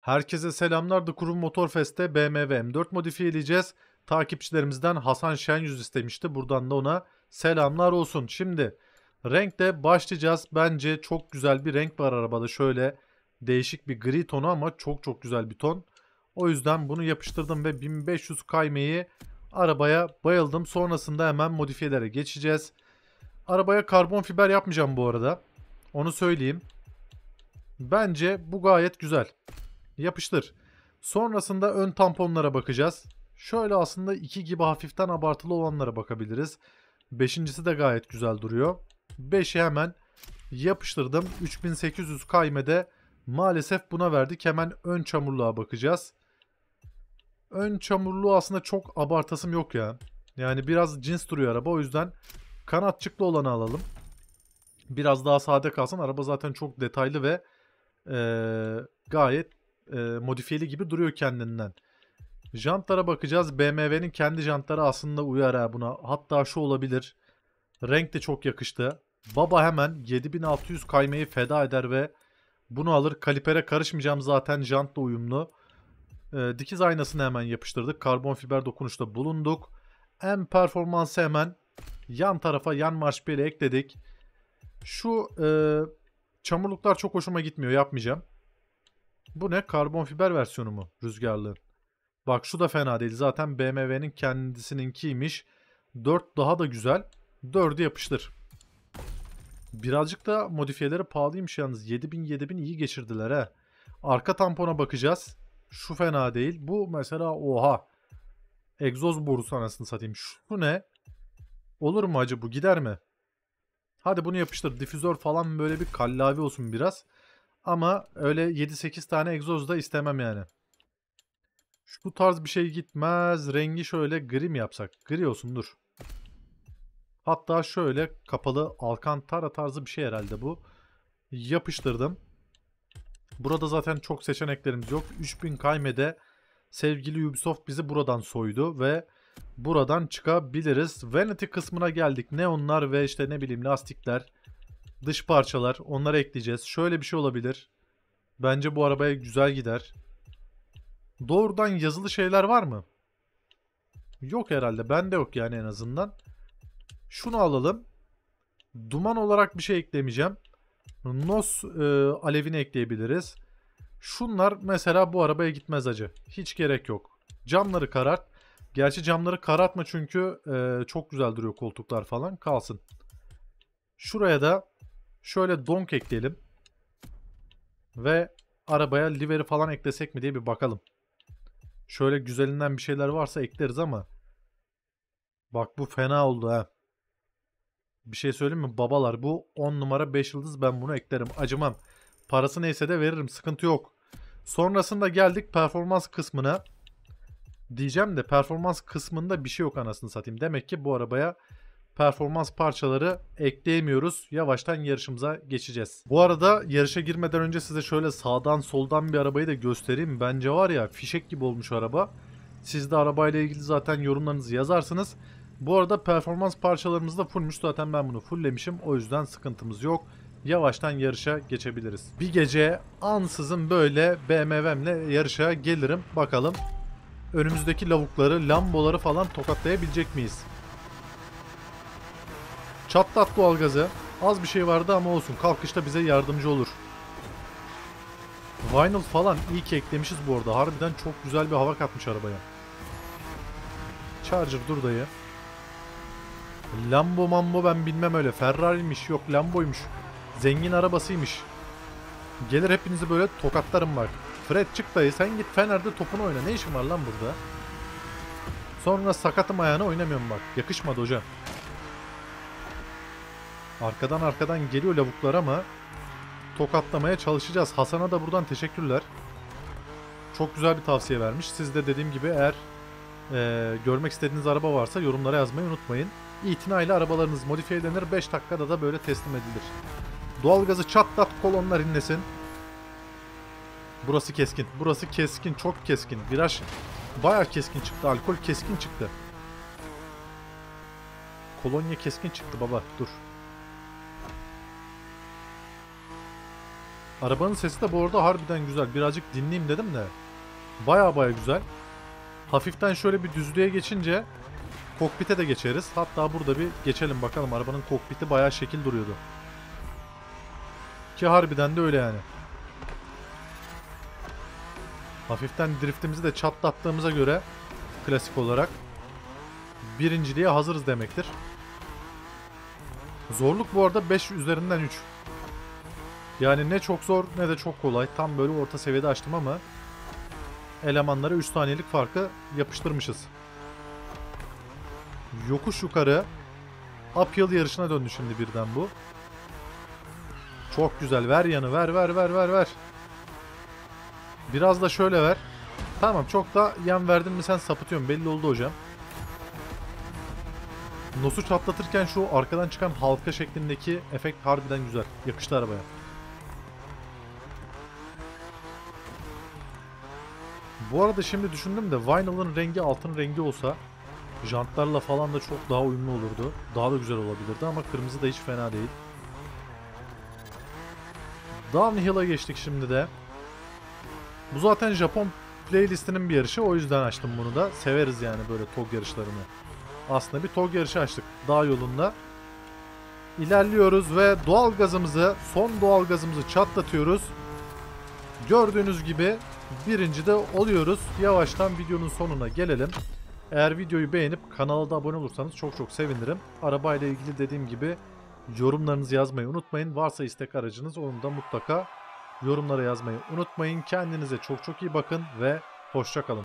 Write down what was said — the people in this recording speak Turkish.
Herkese selamlar The Kurum Motorfest'te BMW M4 edeceğiz. Takipçilerimizden Hasan Şen yüz istemişti. Buradan da ona selamlar olsun. Şimdi renkte başlayacağız. Bence çok güzel bir renk var arabada. Şöyle değişik bir gri tonu ama çok çok güzel bir ton. O yüzden bunu yapıştırdım ve 1500 kaymayı arabaya bayıldım. Sonrasında hemen modifiyelere geçeceğiz. Arabaya karbon fiber yapmayacağım bu arada. Onu söyleyeyim. Bence bu gayet güzel yapıştır. Sonrasında ön tamponlara bakacağız. Şöyle aslında iki gibi hafiften abartılı olanlara bakabiliriz. Beşincisi de gayet güzel duruyor. Beşi hemen yapıştırdım. 3800 kaymede maalesef buna verdik. Hemen ön çamurluğa bakacağız. Ön çamurluğu aslında çok abartasım yok ya. Yani biraz cins duruyor araba. O yüzden kanatçıklı olanı alalım. Biraz daha sade kalsın. Araba zaten çok detaylı ve ee, gayet e, modifiyeli gibi duruyor kendinden. Jantlara bakacağız. BMW'nin kendi jantları aslında uyar ha buna. Hatta şu olabilir. Renk de çok yakıştı. Baba hemen 7600 kaymayı feda eder ve bunu alır. Kalipere karışmayacağım zaten jantla uyumlu. E, dikiz aynasını hemen yapıştırdık. Karbon fiber dokunuşta bulunduk. En performansı hemen yan tarafa yan marşbeli ekledik. Şu e, çamurluklar çok hoşuma gitmiyor yapmayacağım. Bu ne? Karbon fiber versiyonu mu rüzgarlığın? Bak şu da fena değil. Zaten BMW'nin kendisininkiymiş. 4 daha da güzel. 4'ü yapıştır. Birazcık da modifiyeleri pahalıymış yalnız. 7000 7000 iyi geçirdiler he. Arka tampona bakacağız. Şu fena değil. Bu mesela oha. Egzoz borusu anasını satayım. Şu ne? Olur mu acı bu? Gider mi? Hadi bunu yapıştır. Difüzör falan böyle bir kallavi olsun biraz. Ama öyle 7-8 tane egzoz da istemem yani. Şu tarz bir şey gitmez. Rengi şöyle gri mi yapsak? Gri olsun dur. Hatta şöyle kapalı alkantara tarzı bir şey herhalde bu. Yapıştırdım. Burada zaten çok seçeneklerimiz yok. 3000 kaymede sevgili Ubisoft bizi buradan soydu ve buradan çıkabiliriz. Vanity kısmına geldik. Neonlar ve işte ne bileyim lastikler Dış parçalar. Onları ekleyeceğiz. Şöyle bir şey olabilir. Bence bu arabaya güzel gider. Doğrudan yazılı şeyler var mı? Yok herhalde. Bende yok yani en azından. Şunu alalım. Duman olarak bir şey eklemeyeceğim. Nos e, alevini ekleyebiliriz. Şunlar mesela bu arabaya gitmez acı. Hiç gerek yok. Camları karart. Gerçi camları karartma çünkü e, çok güzel duruyor koltuklar falan. Kalsın. Şuraya da Şöyle donk ekleyelim. Ve arabaya liveri falan eklesek mi diye bir bakalım. Şöyle güzelinden bir şeyler varsa ekleriz ama. Bak bu fena oldu ha. Bir şey söyleyeyim mi? Babalar bu 10 numara 5 yıldız ben bunu eklerim. Acımam. Parası neyse de veririm. Sıkıntı yok. Sonrasında geldik performans kısmına. Diyeceğim de performans kısmında bir şey yok anasını satayım. Demek ki bu arabaya performans parçaları ekleyemiyoruz. Yavaştan yarışımıza geçeceğiz. Bu arada yarışa girmeden önce size şöyle sağdan soldan bir arabayı da göstereyim. Bence var ya fişek gibi olmuş araba. Siz de arabayla ilgili zaten yorumlarınızı yazarsınız. Bu arada performans parçalarımız da fullmüş. Zaten ben bunu fulllemişim. O yüzden sıkıntımız yok. Yavaştan yarışa geçebiliriz. Bir gece ansızın böyle BMW'mle yarışa gelirim. Bakalım önümüzdeki lavukları, lamboları falan tokatlayabilecek miyiz? Çatlat doğalgazı. Az bir şey vardı ama olsun. Kalkışta bize yardımcı olur. Vinyl falan iyi ki eklemişiz bu arada. Harbiden çok güzel bir hava katmış arabaya. Charger dur dayı. Lambo mambo ben bilmem öyle. Ferrari'miş yok Lambo'ymuş. Zengin arabasıymış. Gelir hepinizi böyle tokatlarım bak. Fred çık dayı sen git Fener'de topunu oyna. Ne işin var lan burada? Sonra sakatım ayağına oynamıyorum bak. Yakışmadı hocam. Arkadan arkadan geliyor lavuklar ama tokatlamaya çalışacağız. Hasan'a da buradan teşekkürler. Çok güzel bir tavsiye vermiş. Siz de dediğim gibi eğer e, görmek istediğiniz araba varsa yorumlara yazmayı unutmayın. İtinayla arabalarınız modifiye edilir, 5 dakikada da böyle teslim edilir. Doğalgazı çatlat kolonlar inlesin. Burası keskin. Burası keskin. Çok keskin. Viraj baya keskin çıktı. Alkol keskin çıktı. Kolonya keskin çıktı baba. Dur. Arabanın sesi de bu arada harbiden güzel. Birazcık dinleyeyim dedim de. Baya baya güzel. Hafiften şöyle bir düzlüğe geçince kokpite de geçeriz. Hatta burada bir geçelim bakalım. Arabanın kokpiti baya şekil duruyordu. Ki harbiden de öyle yani. Hafiften driftimizi de çatlattığımıza göre klasik olarak birinciliğe hazırız demektir. Zorluk bu arada 5 üzerinden 3. Yani ne çok zor ne de çok kolay. Tam böyle orta seviyede açtım ama elemanlara 3 saniyelik farkı yapıştırmışız. Yokuş yukarı uphill yarışına döndü şimdi birden bu. Çok güzel. Ver yanı. Ver ver ver ver ver. Biraz da şöyle ver. Tamam çok da yan verdin mi sen sapıtıyorsun. Belli oldu hocam. Nosu çatlatırken şu arkadan çıkan halka şeklindeki efekt harbiden güzel. Yakıştı arabaya. Bu arada şimdi düşündüm de Vinyl'ın rengi altın rengi olsa jantlarla falan da çok daha uyumlu olurdu. Daha da güzel olabilirdi ama kırmızı da hiç fena değil. Downhill'a geçtik şimdi de. Bu zaten Japon playlistinin bir yarışı. O yüzden açtım bunu da. Severiz yani böyle TOG yarışlarını. Aslında bir TOG yarışı açtık dağ yolunda. İlerliyoruz ve doğal gazımızı, son doğal gazımızı çatlatıyoruz. Gördüğünüz gibi birinci de oluyoruz. Yavaştan videonun sonuna gelelim. Eğer videoyu beğenip kanala da abone olursanız çok çok sevinirim. Arabayla ilgili dediğim gibi yorumlarınızı yazmayı unutmayın. Varsa istek aracınız onu da mutlaka yorumlara yazmayı unutmayın. Kendinize çok çok iyi bakın ve hoşçakalın.